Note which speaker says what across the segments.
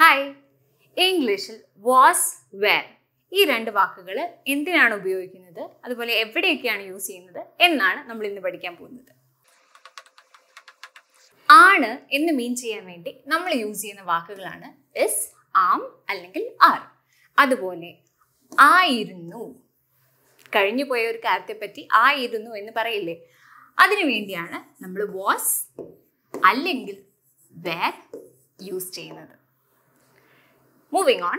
Speaker 1: hi ഇംഗ്ലീഷിൽ was were ഈ രണ്ട് വാക്കുകൾ എന്തിനാണ് ഉപയോഗിക്കുന്നത് അതുപോലെ എവിടെയൊക്കെയാണ് യൂസ് ചെയ്യുന്നത് എന്നാണ് നമ്മൾ ഇന്ന് പഠിക്കാൻ പോകുന്നത് ആണ് എന്ന് മീൻ ചെയ്യാൻ വേണ്ടി നമ്മൾ യൂസ് ചെയ്യുന്ന വാക്കുകളാണ് എസ് ആം അല്ലെങ്കിൽ ആർ അതുപോലെ ആയിരുന്നു കഴിഞ്ഞു പോയ ഒരു പറ്റി ആയിരുന്നു എന്ന് പറയില്ലേ അതിനു വേണ്ടിയാണ് നമ്മൾ വാസ് അല്ലെങ്കിൽ വേർ യൂസ് ചെയ്യുന്നത് മൂവിങ് ഓൺ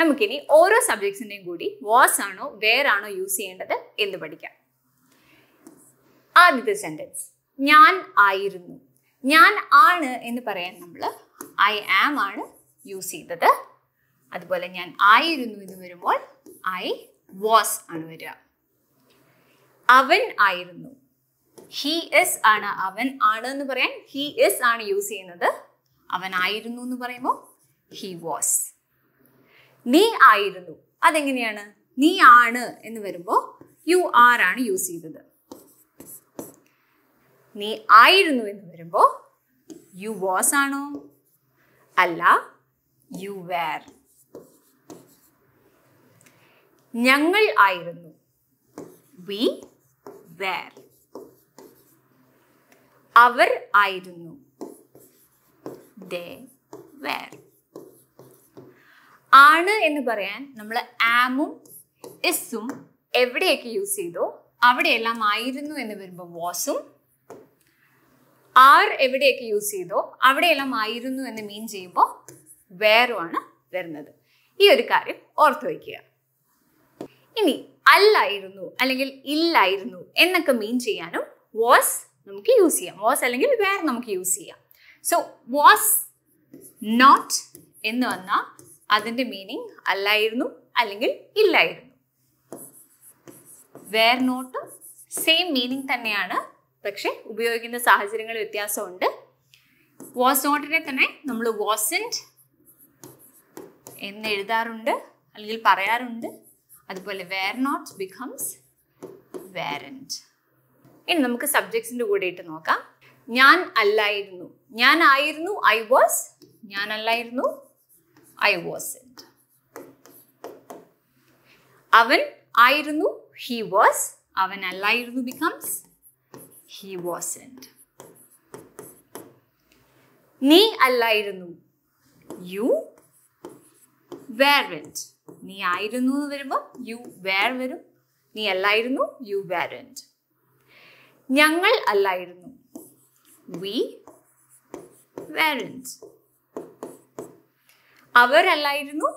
Speaker 1: നമുക്കിനി ഓരോ സബ്ജക്ട്സിൻ്റെയും കൂടി വാസ് ആണോ വേർ ആണോ യൂസ് ചെയ്യേണ്ടത് എന്ന് പഠിക്കാം ആദ്യത്തെ സെൻറ്റൻസ് ഞാൻ ആയിരുന്നു ഞാൻ ആണ് എന്ന് പറയാൻ നമ്മൾ ഐ ആം ആണ് യൂസ് ചെയ്തത് അതുപോലെ ഞാൻ ആയിരുന്നു എന്ന് വരുമ്പോൾ ഐ വാസ് ആണ് വരിക അവൻ ആയിരുന്നു ഹി എസ് ആണ് അവൻ ആണ് എന്ന് പറയാൻ ഹി എസ് ആണ് യൂസ് ചെയ്യുന്നത് അവൻ ആയിരുന്നു എന്ന് പറയുമ്പോൾ ഹി വാസ് നീ ആയിരുന്നു അതെങ്ങനെയാണ് നീ ആണ് എന്ന് വരുമ്പോൾ യു ആർ ആണ് യൂസ് ചെയ്തത് നീ ആയിരുന്നു എന്ന് വരുമ്പോൾ യു വാസ് ആണോ അല്ല യു വേർ ഞങ്ങൾ ആയിരുന്നു വി വേർ അവർ ആയിരുന്നു ദേ വേർ ആണ് എന്ന് പറയാൻ നമ്മൾ ആമും ഇസും എവിടെയൊക്കെ യൂസ് ചെയ്തോ അവിടെയെല്ലാം ആയിരുന്നു എന്ന് വരുമ്പോൾ വാസും ആർ എവിടെയൊക്കെ യൂസ് ചെയ്തോ അവിടെയെല്ലാം ആയിരുന്നു എന്ന് മീൻ ചെയ്യുമ്പോൾ വേറുമാണ് വരുന്നത് ഈ ഒരു കാര്യം ഓർത്തു വയ്ക്കുക ഇനി അല്ലായിരുന്നു അല്ലെങ്കിൽ ഇല്ലായിരുന്നു എന്നൊക്കെ മീൻ ചെയ്യാനും വാസ് നമുക്ക് യൂസ് ചെയ്യാം വാസ് അല്ലെങ്കിൽ വേർ നമുക്ക് യൂസ് ചെയ്യാം സോ വാസ് നോട്ട് എന്ന് വന്നാൽ അതിൻ്റെ മീനിങ് അല്ലായിരുന്നു അല്ലെങ്കിൽ ഇല്ലായിരുന്നു വേർ നോട്ട് സെയിം മീനിങ് തന്നെയാണ് പക്ഷെ ഉപയോഗിക്കുന്ന സാഹചര്യങ്ങൾ വ്യത്യാസമുണ്ട് വാസ് നോട്ടിനെ തന്നെ നമ്മൾ വാസിൻറ്റ് എന്ന് എഴുതാറുണ്ട് അല്ലെങ്കിൽ പറയാറുണ്ട് അതുപോലെ വേർ നോട്ട് ബിക്കംസ് വേറൻറ്റ് ഇനി നമുക്ക് സബ്ജക്ട്സിൻ്റെ കൂടെ ഇട്ട് നോക്കാം ഞാൻ അല്ലായിരുന്നു ഞാൻ ആയിരുന്നു ഐ വാസ് ഞാൻ അല്ലായിരുന്നു ഐ വാസ് ഇറ്റ് അവൻ ആയിരുന്നു ഹി വാസ് അവൻ അല്ലായിരുന്നു ബിക്കംസ് ഹി വാസ് ഇറ്റ് നീ അല്ലായിരുന്നു യു വേർ വെൻറ്റ് നീ ആയിരുന്നു എന്ന് വരുമ്പോൾ യു വേർ വരും നീ അല്ലായിരുന്നു യു വേർ വെൻറ്റ് ഞങ്ങൾ അല്ലായിരുന്നു വി വേർ വെൻറ്റ് അവരല്ലായിരുന്നു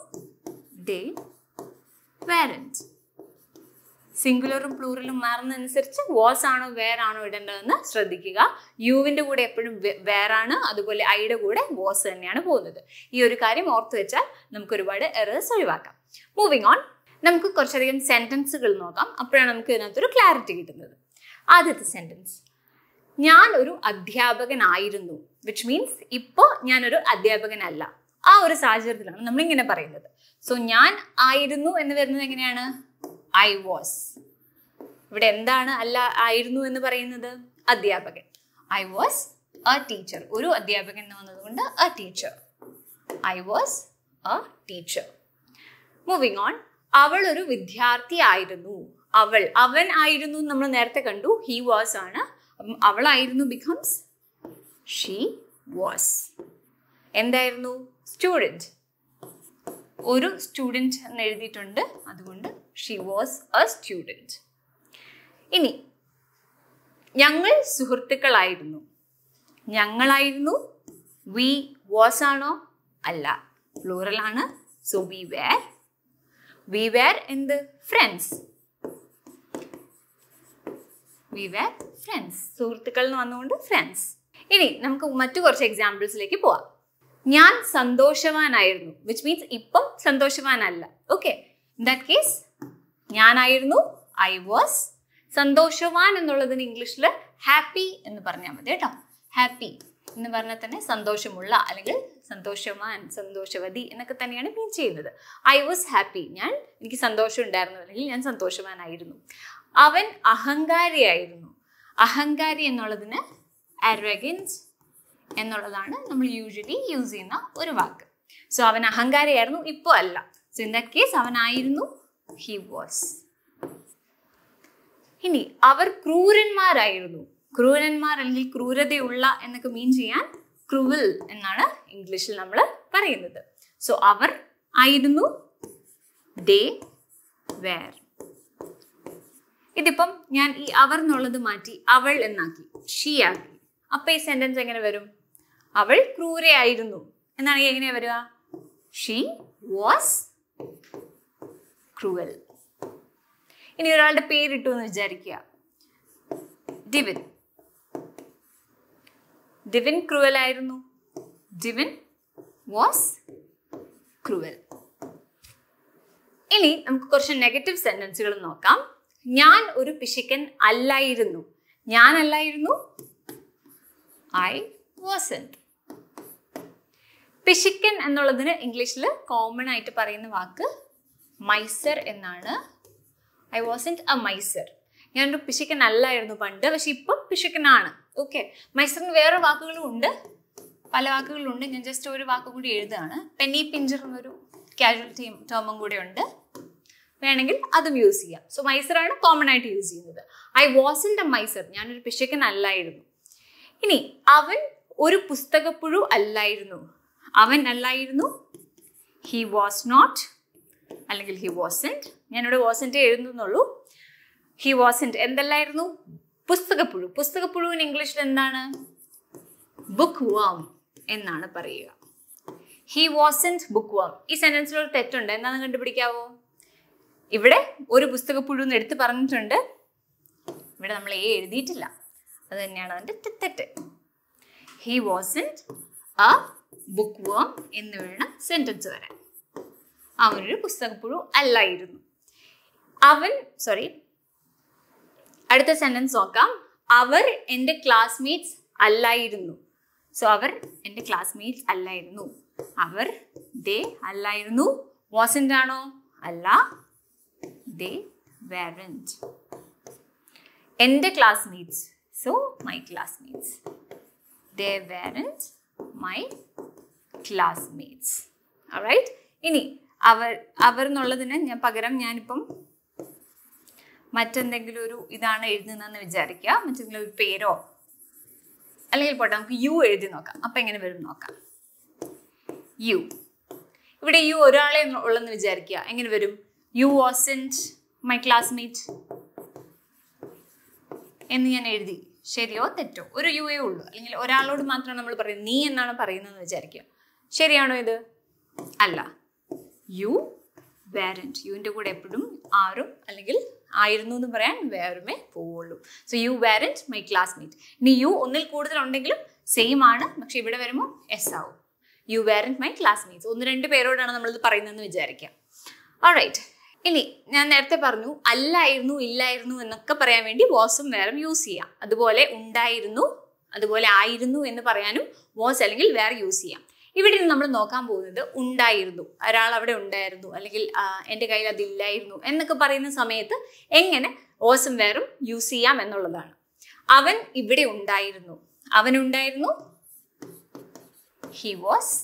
Speaker 1: ഡേ വേറൻറ്റ് സിംഗുലറും പ്ലൂറലും മാറുന്നതനുസരിച്ച് വാസ് ആണോ വേർ ആണോ ഇടേണ്ടതെന്ന് ശ്രദ്ധിക്കുക യുവിൻ്റെ കൂടെ എപ്പോഴും വേറാണ് അതുപോലെ ഐയുടെ കൂടെ വാസ് തന്നെയാണ് പോകുന്നത് ഈ ഒരു കാര്യം ഓർത്തു വെച്ചാൽ നമുക്ക് ഒരുപാട് എറേഴ്സ് ഒഴിവാക്കാം മൂവിങ് ഓൺ നമുക്ക് കുറച്ചധികം സെൻറ്റൻസുകൾ നോക്കാം അപ്പോഴാണ് നമുക്ക് ഇതിനകത്തൊരു ക്ലാരിറ്റി കിട്ടുന്നത് ആദ്യത്തെ സെൻറ്റൻസ് ഞാൻ ഒരു അധ്യാപകനായിരുന്നു വിച്ച് മീൻസ് ഇപ്പോൾ ഞാനൊരു അധ്യാപകനല്ല ആ ഒരു സാഹചര്യത്തിലാണ് നമ്മളിങ്ങനെ പറയുന്നത് സോ ഞാൻ ആയിരുന്നു എന്ന് വരുന്നത് എങ്ങനെയാണ് ഐ വാസ് ഇവിടെ എന്താണ് അല്ല ആയിരുന്നു എന്ന് പറയുന്നത് അധ്യാപകൻ ഐ വാസ് എ ടീച്ചർ ഒരു അധ്യാപകൻ എന്ന് വന്നതുകൊണ്ട് a teacher I was a teacher moving on അവൾ ഒരു വിദ്യാർത്ഥി ആയിരുന്നു അവൾ അവൻ ആയിരുന്നു നമ്മൾ നേരത്തെ കണ്ടു ഹി വാസ് ആണ് അവളായിരുന്നു ബിക്കംസ് ഷീ വാസ് എന്തായിരുന്നു സ്റ്റുഡൻറ്റ് ഒരു സ്റ്റുഡൻറ്റ് എന്ന് എഴുതിയിട്ടുണ്ട് അതുകൊണ്ട് ഷി വാസ് എ സ്റ്റുഡൻറ്റ് ഇനി ഞങ്ങൾ സുഹൃത്തുക്കളായിരുന്നു ഞങ്ങളായിരുന്നു വി വാസ് ആണോ അല്ല ആണ് so we were we were എന്ത് ഫ്രണ്ട്സ് വി വേർ ഫ്രണ്ട്സ് സുഹൃത്തുക്കൾ എന്ന് വന്നുകൊണ്ട് ഫ്രണ്ട്സ് ഇനി നമുക്ക് മറ്റു കുറച്ച് എക്സാമ്പിൾസിലേക്ക് പോവാം ഞാൻ സന്തോഷവാനായിരുന്നു വിച്ച് മീൻസ് ഇപ്പം സന്തോഷവാനല്ല ഓക്കെ ദാറ്റ് കേസ് ഞാനായിരുന്നു ഐ വാസ് സന്തോഷവാൻ എന്നുള്ളതിന് ഇംഗ്ലീഷിൽ ഹാപ്പി എന്ന് പറഞ്ഞാൽ മതി കേട്ടോ ഹാപ്പി എന്ന് പറഞ്ഞാൽ തന്നെ സന്തോഷമുള്ള അല്ലെങ്കിൽ സന്തോഷവാൻ സന്തോഷവതി എന്നൊക്കെ തന്നെയാണ് മീൻ ചെയ്യുന്നത് ഐ വാസ് ഹാപ്പി ഞാൻ എനിക്ക് സന്തോഷം ഉണ്ടായിരുന്നു അല്ലെങ്കിൽ ഞാൻ സന്തോഷവാനായിരുന്നു അവൻ അഹങ്കാരിയായിരുന്നു അഹങ്കാരി എന്നുള്ളതിന് അരഗൻസ് എന്നുള്ളതാണ് നമ്മൾ യൂഷ്വലി യൂസ് ചെയ്യുന്ന ഒരു വാക്ക് സോ അവൻ അഹങ്കാരിയായിരുന്നു ഇപ്പോ അല്ല സോ ഇൻ ദാറ്റ് കേസ് അവനായിരുന്നു ഹി വാസ് ഇനി അവർ ക്രൂരന്മാരായിരുന്നു ക്രൂരന്മാർ അല്ലെങ്കിൽ ക്രൂരതയുള്ള എന്നൊക്കെ മീൻ ചെയ്യാൻ ക്രൂവൽ എന്നാണ് ഇംഗ്ലീഷിൽ നമ്മൾ പറയുന്നത് സോ അവർ ആയിരുന്നു ദേ വേർ ഇതിപ്പം ഞാൻ ഈ അവർ എന്നുള്ളത് മാറ്റി അവൾ എന്നാക്കി ഷീ ആക്കി അപ്പൊ ഈ സെന്റൻസ് എങ്ങനെ വരും അവൾ ക്രൂരയായിരുന്നു എന്നാണ് എങ്ങനെ വരിക ഷീ വാസ് ക്രൂവൽ ഇനി ഒരാളുടെ പേരിട്ടു എന്ന് വിചാരിക്കുക ദിവിൻ ദിവിൻ ക്രൂവൽ ആയിരുന്നു ദിവിൻ വാസ് ക്രൂവൽ ഇനി നമുക്ക് കുറച്ച് നെഗറ്റീവ് സെന്റൻസുകൾ നോക്കാം ഞാൻ ഒരു പിശിക്കൻ അല്ലായിരുന്നു ഞാൻ അല്ലായിരുന്നു ഐ വാസൻറ്റ് പിശിക്കൻ എന്നുള്ളതിന് ഇംഗ്ലീഷിൽ കോമൺ ആയിട്ട് പറയുന്ന വാക്ക് മൈസർ എന്നാണ് I was in a miser ഞാനൊരു പിശുക്കൻ അല്ലായിരുന്നു പണ്ട് പക്ഷെ ഇപ്പം പിശുക്കനാണ് ഓക്കെ മൈസറിന് വേറെ വാക്കുകളും ഉണ്ട് പല വാക്കുകളും ഉണ്ട് ഞാൻ ജസ്റ്റ് ഒരു വാക്കും കൂടി എഴുതുകയാണ് പെന്നി പിഞ്ചർ എന്നൊരു കാഷ്വാലിറ്റി ടേമും കൂടെ ഉണ്ട് വേണമെങ്കിൽ അതും യൂസ് ചെയ്യാം സോ മൈസറാണ് കോമൺ ആയിട്ട് യൂസ് ചെയ്യുന്നത് I was in the miser ഞാനൊരു പിശുക്കൻ അല്ലായിരുന്നു ഇനി അവൻ ഒരു പുസ്തകപ്പുഴു അല്ലായിരുന്നു അവൻ അല്ലായിരുന്നു ഹി വാസ് നോട്ട് അല്ലെങ്കിൽ ഹി വാസൻറ്റ് ഞാനിവിടെ വാസൻറ്റ് എഴുതുന്നുള്ളൂ ഹി വാസൻറ്റ് എന്തല്ലായിരുന്നു പുസ്തകപ്പുഴു പുസ്തകപ്പുഴുവിൻ ഇംഗ്ലീഷിൽ എന്താണ് ബുക്ക് വാം എന്നാണ് പറയുക ഹി വാസൻറ്റ് ബുക്ക് വാം ഈ സെൻറ്റൻസിൽ ഒരു തെറ്റുണ്ട് എന്താണെന്ന് കണ്ടുപിടിക്കാവോ ഇവിടെ ഒരു പുസ്തകപ്പുഴു എന്ന് എടുത്ത് പറഞ്ഞിട്ടുണ്ട് ഇവിടെ നമ്മൾ എ എഴുതിയിട്ടില്ല അത് തന്നെയാണ് അതിൻ്റെ തെറ്റ് ഹി വാസൻറ്റ് ആ ബുക്ക് വേം എന്ന് വേണം സെൻറ്റൻസ് വരാൻ അവനൊരു പുസ്തകപ്പുഴു അല്ലായിരുന്നു അവൻ സോറി അടുത്ത സെൻറ്റൻസ് നോക്കാം അവർ എൻ്റെ ക്ലാസ്മേറ്റ്സ് അല്ലായിരുന്നു സോ അവർ എൻ്റെ ക്ലാസ്മേറ്റ്സ് അല്ലായിരുന്നു അവർ ദേ അല്ലായിരുന്നു വാസൻ്റ് ആണോ അല്ല ദേ വേറൻറ്റ് എൻ്റെ classmates so my classmates they weren't my classmates right ഇനി അവർ അവർ എന്നുള്ളതിന് ഞാൻ പകരം ഞാനിപ്പം മറ്റെന്തെങ്കിലും ഒരു ഇതാണ് എഴുതുന്നതെന്ന് വിചാരിക്കുക മറ്റെന്തെങ്കിലും ഒരു പേരോ അല്ലെങ്കിൽ പോട്ടെ നമുക്ക് യു എഴുതി നോക്കാം അപ്പം എങ്ങനെ വരും നോക്കാം യു ഇവിടെ യു ഒരാളെ ഉള്ളെന്ന് വിചാരിക്കുക എങ്ങനെ വരും യു വാസൻറ്റ് മൈ ക്ലാസ്മേറ്റ് എന്ന് ഞാൻ എഴുതി ശരിയോ തെറ്റോ ഒരു യു എ ഉള്ളൂ അല്ലെങ്കിൽ ഒരാളോട് മാത്രമാണ് നമ്മൾ പറയുന്നത് നീ എന്നാണ് പറയുന്നതെന്ന് വിചാരിക്കുക ശരിയാണോ ഇത് അല്ല യു വേരൻറ്റ് യുവിൻ്റെ കൂടെ എപ്പോഴും ആരും അല്ലെങ്കിൽ ആയിരുന്നു എന്ന് പറയാൻ വേറുമേ പോവുള്ളൂ so you weren't my classmate ഇനി യു ഒന്നിൽ കൂടുതൽ ഉണ്ടെങ്കിലും സെയിം ആണ് പക്ഷെ ഇവിടെ വരുമ്പോൾ എസ് ആവും യു വേരൻറ്റ് മൈ ക്ലാസ്മേറ്റ്സ് ഒന്ന് രണ്ട് പേരോടാണ് നമ്മളിത് പറയുന്നതെന്ന് വിചാരിക്കാം ഓൾറൈറ്റ് ഇനി ഞാൻ നേരത്തെ പറഞ്ഞു അല്ലായിരുന്നു ഇല്ലായിരുന്നു എന്നൊക്കെ പറയാൻ വേണ്ടി വാസും വേറെ യൂസ് ചെയ്യാം അതുപോലെ ഉണ്ടായിരുന്നു അതുപോലെ ആയിരുന്നു എന്ന് പറയാനും വാസ് അല്ലെങ്കിൽ വേർ യൂസ് ചെയ്യാം ഇവിടെ നമ്മൾ നോക്കാൻ പോകുന്നത് ഉണ്ടായിരുന്നു ഒരാൾ അവിടെ ഉണ്ടായിരുന്നു അല്ലെങ്കിൽ എൻ്റെ കയ്യിൽ അതില്ലായിരുന്നു എന്നൊക്കെ പറയുന്ന സമയത്ത് എങ്ങനെ ഓസും വേറും യൂസ് ചെയ്യാം എന്നുള്ളതാണ് അവൻ ഇവിടെ ഉണ്ടായിരുന്നു അവൻ ഉണ്ടായിരുന്നു ഹി വാസ്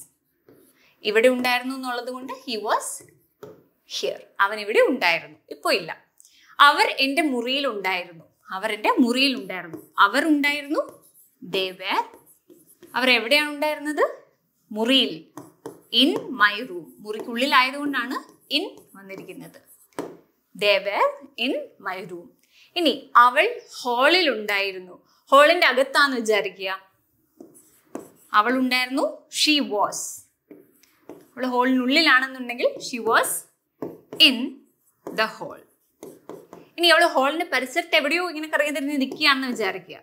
Speaker 1: ഇവിടെ ഉണ്ടായിരുന്നു എന്നുള്ളത് കൊണ്ട് ഹി വാസ് ഹിയർ അവൻ ഇവിടെ ഉണ്ടായിരുന്നു ഇപ്പോൾ ഇല്ല അവർ എൻ്റെ മുറിയിൽ ഉണ്ടായിരുന്നു അവർ എൻ്റെ മുറിയിൽ ഉണ്ടായിരുന്നു അവർ ഉണ്ടായിരുന്നു ദേ വേർ അവർ എവിടെയാണ് ഉണ്ടായിരുന്നത് മുറിയിൽ ഇൻ മൈ റൂം മുറിക്കുള്ളിലായതുകൊണ്ടാണ് ഇൻ വന്നിരിക്കുന്നത് they were in my room ഇനി അവൾ ഹാളിൽ ഉണ്ടായിരുന്നു ഹോളിൻ്റെ അകത്താന്ന് വിചാരിക്കുക അവൾ ഉണ്ടായിരുന്നു ഷീ വാസ് അവൾ ഹോളിനുള്ളിലാണെന്നുണ്ടെങ്കിൽ she was in the hall ഇനി അവള് ഹോളിന്റെ പരിസരത്ത് എവിടെയോ ഇങ്ങനെ കറങ്ങി തിരിഞ്ഞ് നിൽക്കുകയാണെന്ന് വിചാരിക്കുക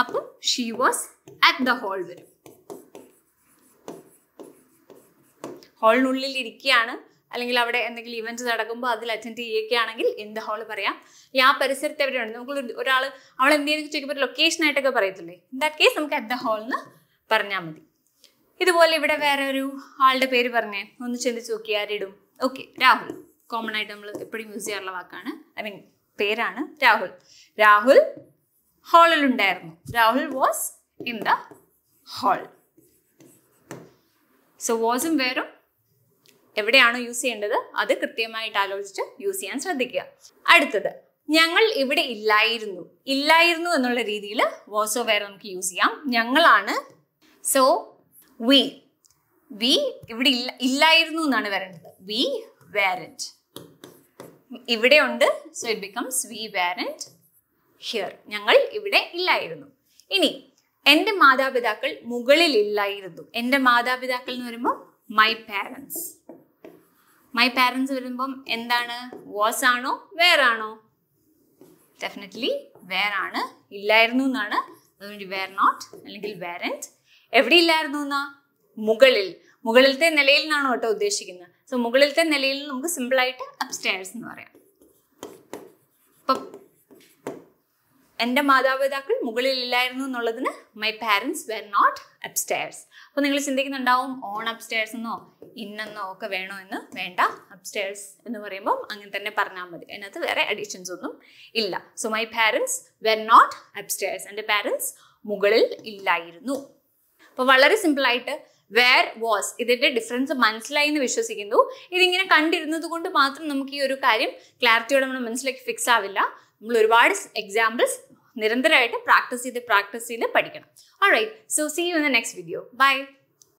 Speaker 1: അപ്പൊ she was at the hall വരും ഹോളിനുള്ളിൽ ഇരിക്കുകയാണ് അല്ലെങ്കിൽ അവിടെ എന്തെങ്കിലും ഇവന്റ് നടക്കുമ്പോൾ അതിൽ അറ്റൻഡ് ചെയ്യുകയാണെങ്കിൽ ഇൻ ദ ഹോൾ പറയാം ഈ ആ പരിസരത്ത് എവിടെയാണ് നമുക്ക് ഒരാൾ അവൾ എന്തെങ്കിലും ചോദിക്കുമ്പോൾ ലൊക്കേഷൻ ആയിട്ടൊക്കെ പറയത്തില്ലേ ഇൻ ദാറ്റ് കേസ് നമുക്ക് അറ്റ് ദ ഹോൾ എന്ന് പറഞ്ഞാൽ മതി ഇതുപോലെ ഇവിടെ വേറെ ഒരു ആളുടെ പേര് പറഞ്ഞേ ഒന്ന് ചിന്തിച്ച് നോക്കി ആരിടും ഓക്കെ രാഹുൽ കോമൺ ആയിട്ട് നമ്മൾ എപ്പോഴും യൂസ് ചെയ്യാറുള്ള വാക്കാണ് ഐ മീൻ പേരാണ് രാഹുൽ രാഹുൽ ഹാളിൽ ഉണ്ടായിരുന്നു Rahul was in the hall so വാസും വേറും എവിടെയാണോ യൂസ് ചെയ്യേണ്ടത് അത് കൃത്യമായിട്ട് ആലോചിച്ച് യൂസ് ചെയ്യാൻ ശ്രദ്ധിക്കുക അടുത്തത് ഞങ്ങൾ ഇവിടെ ഇല്ലായിരുന്നു ഇല്ലായിരുന്നു എന്നുള്ള രീതിയിൽ വാസോ വേറെ നമുക്ക് യൂസ് ചെയ്യാം ഞങ്ങളാണ് സോ വി വി ഇവിടെ ഇല്ല ഇല്ലായിരുന്നു എന്നാണ് വരേണ്ടത് വി വേറെ ഇവിടെ ഉണ്ട് so it becomes we weren't here ഞങ്ങൾ ഇവിടെ ഇല്ലായിരുന്നു ഇനി എൻ്റെ മാതാപിതാക്കൾ മുകളിൽ ഇല്ലായിരുന്നു എൻ്റെ മാതാപിതാക്കൾ എന്ന് വരുമ്പോൾ മൈ പാരൻസ് മൈ പാരൻസ് വരുമ്പം എന്താണ് വാസ് ആണോ വേർ ആണോ ഡെഫിനറ്റ്ലി വേർ ആണ് ഇല്ലായിരുന്നു എന്നാണ് അതുകൊണ്ട് വേർ നോട്ട് അല്ലെങ്കിൽ വേറൻറ്റ് എവിടെ ഇല്ലായിരുന്നു എന്നാ മുകളിൽ മുകളിലത്തെ നിലയിൽ നിന്നാണ് കേട്ടോ ഉദ്ദേശിക്കുന്നത് സോ മുകളിലത്തെ നിലയിൽ നമുക്ക് സിമ്പിളായിട്ട് അപ്സ്റ്റേഴ്സ് എന്ന് പറയാം അപ്പം എൻ്റെ മാതാപിതാക്കൾ മുകളിലില്ലായിരുന്നു എന്നുള്ളതിന് my parents were not upstairs അപ്പോൾ നിങ്ങൾ ചിന്തിക്കുന്നുണ്ടാവും ഓൺ അപ്സ്റ്റേഴ്സ് എന്നോ ഇന്നെന്നോ ഒക്കെ വേണോ എന്ന് വേണ്ട അപ്സ്റ്റേഴ്സ് എന്ന് പറയുമ്പോൾ അങ്ങനെ തന്നെ പറഞ്ഞാൽ മതി അതിനകത്ത് വേറെ അഡീഷൻസ് ഒന്നും ഇല്ല so my parents were not upstairs എൻ്റെ പാരൻസ് മുകളിൽ ഇല്ലായിരുന്നു അപ്പോൾ വളരെ സിമ്പിളായിട്ട് വേർ വാസ് ഇതിൻ്റെ ഡിഫറൻസ് മനസ്സിലായി എന്ന് വിശ്വസിക്കുന്നു ഇതിങ്ങനെ കണ്ടിരുന്നത് കൊണ്ട് മാത്രം നമുക്ക് ഈ ഒരു കാര്യം ക്ലാരിറ്റിയോടെ നമ്മൾ മനസ്സിലാക്കി ഫിക്സ് ആവില്ല നമ്മൾ ഒരുപാട് എക്സാമ്പിൾസ് നിരന്തരമായിട്ട് പ്രാക്ടീസ് ചെയ്ത് പ്രാക്ടീസ് ചെയ്ത് പഠിക്കണം all right so see you in the next video by